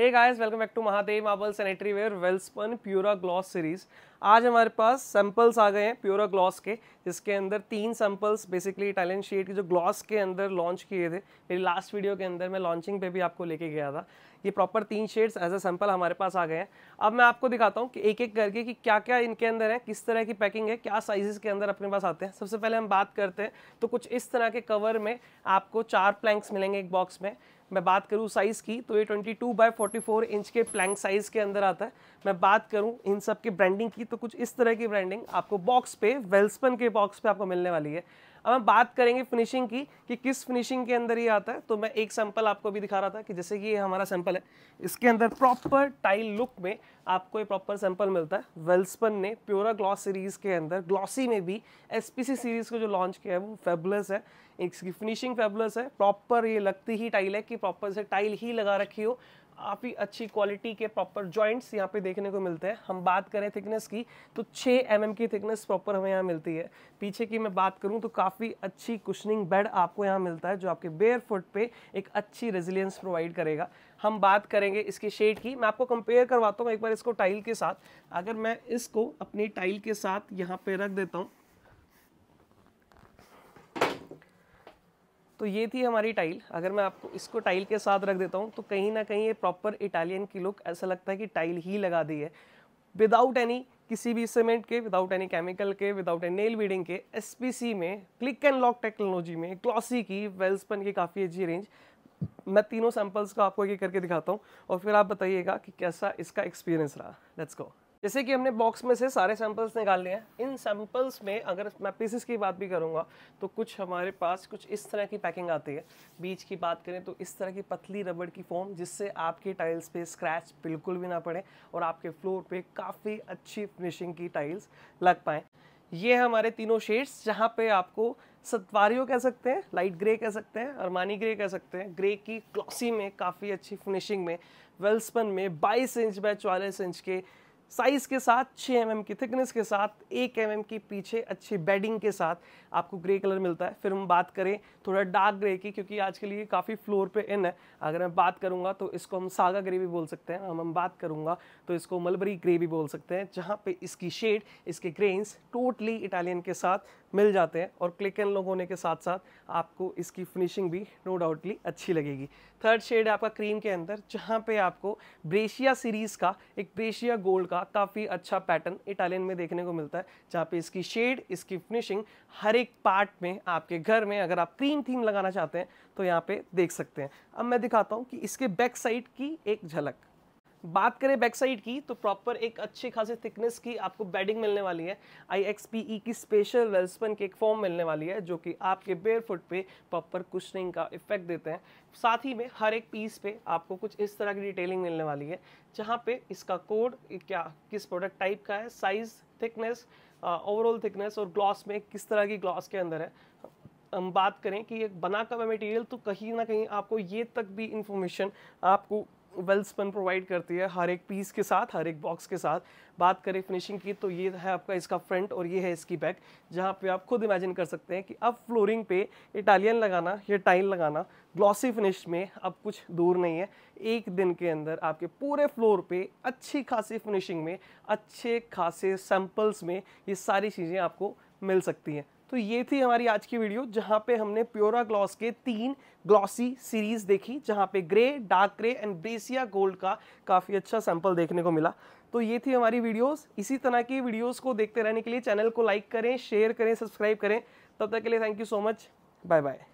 hey guys welcome back to Mahadev marble sanitary ware Welspun प्योरा gloss series आज हमारे पास samples आ गए हैं प्योरा ग्लॉस के जिसके अंदर तीन सैंपल्स बेसिकली इटालियन शेड के जो ग्लॉस के अंदर लॉन्च किए थे मेरी लास्ट वीडियो के अंदर मैं लॉन्चिंग पे भी आपको लेके गया था ये प्रॉपर तीन शेड्स एज अ सैंपल हमारे पास आ गए हैं अब मैं आपको दिखाता हूँ कि एक एक करके कि क्या क्या इनके अंदर है किस तरह की पैकिंग है क्या साइजेस के अंदर अपने पास आते हैं सबसे पहले हम बात करते हैं तो कुछ इस तरह के कवर में आपको चार प्लैंक्स मिलेंगे एक बॉक्स में मैं बात करूँ साइज़ की तो ये 22 बाय 44 इंच के प्लैंक साइज़ के अंदर आता है मैं बात करूँ इन सब की ब्रांडिंग की तो कुछ इस तरह की ब्रांडिंग आपको बॉक्स पे वेल्सपन के बॉक्स पे आपको मिलने वाली है अब हम बात करेंगे फिनिशिंग की कि किस फिनिशिंग के अंदर ये आता है तो मैं एक सैंपल आपको भी दिखा रहा था कि जैसे कि ये हमारा सैंपल है इसके अंदर प्रॉपर टाइल लुक में आपको ये प्रॉपर सैंपल मिलता है वेल्सपन ने प्योरा ग्लॉस सीरीज़ के अंदर ग्लॉसी में भी एस सीरीज़ को जो लॉन्च किया है वो फेबुलस है इसकी फिनिशिंग फेबुलस है प्रॉपर ये लगती ही टाइल है कि प्रॉपर से टाइल ही लगा रखी हो काफ़ी अच्छी क्वालिटी के प्रॉपर जॉइंट्स यहाँ पे देखने को मिलते हैं हम बात करें थिकनेस की तो 6 एम mm की थिकनेस प्रॉपर हमें यहाँ मिलती है पीछे की मैं बात करूँ तो काफ़ी अच्छी कुशनिंग बेड आपको यहाँ मिलता है जो आपके बेयर फुट पे एक अच्छी रेजिलियंस प्रोवाइड करेगा हम बात करेंगे इसकी शेड की मैं आपको कंपेयर करवाता हूँ एक बार इसको टाइल के साथ अगर मैं इसको अपनी टाइल के साथ यहाँ पर रख देता हूँ तो ये थी हमारी टाइल अगर मैं आपको इसको टाइल के साथ रख देता हूँ तो कहीं ना कहीं ये प्रॉपर इटालियन की लुक ऐसा लगता है कि टाइल ही लगा दी है विदाउट एनी किसी भी सीमेंट के विदाउट एनी केमिकल के विदाउट एनी नेल बीडिंग के सी में क्लिक एंड लॉक टेक्नोलॉजी में ग्लॉसी की वेल्सपन की काफ़ी अच्छी रेंज मैं तीनों सैम्पल्स को आपको ये करके दिखाता हूँ और फिर आप बताइएगा कि कैसा इसका एक्सपीरियंस रहा लेट्स गो जैसे कि हमने बॉक्स में से सारे सैम्पल्स निकाल लिए हैं इन सैम्पल्स में अगर मैं पीसेस की बात भी करूँगा तो कुछ हमारे पास कुछ इस तरह की पैकिंग आती है बीच की बात करें तो इस तरह की पतली रबड़ की फॉर्म जिससे आपके टाइल्स पे स्क्रैच बिल्कुल भी ना पड़े और आपके फ्लोर पे काफ़ी अच्छी फिनिशिंग की टाइल्स लग पाएँ ये हमारे तीनों शेड्स जहाँ पर आपको सतवारियों कह सकते हैं लाइट ग्रे कह सकते हैं अरमानी ग्रे कह सकते हैं ग्रे की क्लॉसी में काफ़ी अच्छी फिनिशिंग में वेल्सपन में बाईस इंच बाय चौलीस इंच के साइज़ के साथ 6 एम mm की थिकनेस के साथ 1 एम mm के पीछे अच्छी बेडिंग के साथ आपको ग्रे कलर मिलता है फिर हम बात करें थोड़ा डार्क ग्रे की क्योंकि आज के लिए काफ़ी फ्लोर पे इन है अगर मैं बात करूँगा तो इसको हम सागा ग्रे भी बोल सकते हैं हम हम बात करूँगा तो इसको मलबरी ग्रे भी बोल सकते हैं जहाँ पर इसकी शेड इसके ग्रेन्स टोटली इटालियन के साथ मिल जाते हैं और क्लिक एंड लॉक होने के साथ साथ आपको इसकी फिनिशिंग भी नो डाउटली अच्छी लगेगी थर्ड शेड है आपका क्रीम के अंदर जहाँ पे आपको ब्रेशिया सीरीज़ का एक ब्रेशिया गोल्ड का काफ़ी अच्छा पैटर्न इटालियन में देखने को मिलता है जहाँ पे इसकी शेड इसकी फिनिशिंग हर एक पार्ट में आपके घर में अगर आप क्रीम थीम लगाना चाहते हैं तो यहाँ पर देख सकते हैं अब मैं दिखाता हूँ कि इसके बैक साइड की एक झलक बात करें बैक साइड की तो प्रॉपर एक अच्छे खासे थिकनेस की आपको बेडिंग मिलने वाली है आई एक्स पी ई की स्पेशल वेल्सपन की एक फॉर्म मिलने वाली है जो कि आपके बेयर फुट पे प्रॉपर कुशनिंग का इफेक्ट देते हैं साथ ही में हर एक पीस पे आपको कुछ इस तरह की डिटेलिंग मिलने वाली है जहाँ पे इसका कोड क्या किस प्रोडक्ट टाइप का है साइज़ थिकनेस ओवरऑल थिकनेस और ग्लॉस में किस तरह की ग्लॉस के अंदर है हम बात करें कि ये बना का मटेरियल तो कहीं ना कहीं आपको ये तक भी इंफॉर्मेशन आपको वेल्सपन स्पन प्रोवाइड करती है हर एक पीस के साथ हर एक बॉक्स के साथ बात करें फिनिशिंग की तो ये है आपका इसका फ्रंट और ये है इसकी बैक जहाँ पे आप खुद इमेजिन कर सकते हैं कि अब फ्लोरिंग पे इटालियन लगाना या टाइल लगाना ग्लॉसी फिनिश में अब कुछ दूर नहीं है एक दिन के अंदर आपके पूरे फ्लोर पे अच्छी खासी फिनिशिंग में अच्छे खासे सैम्पल्स में ये सारी चीज़ें आपको मिल सकती हैं तो ये थी हमारी आज की वीडियो जहाँ पे हमने प्योरा ग्लॉस के तीन ग्लॉसी सीरीज़ देखी जहाँ पे ग्रे डार्क ग्रे एंड बेसिया गोल्ड का काफ़ी अच्छा सैंपल देखने को मिला तो ये थी हमारी वीडियोस इसी तरह की वीडियोस को देखते रहने के लिए चैनल को लाइक करें शेयर करें सब्सक्राइब करें तब तक के लिए thank you so much bye bye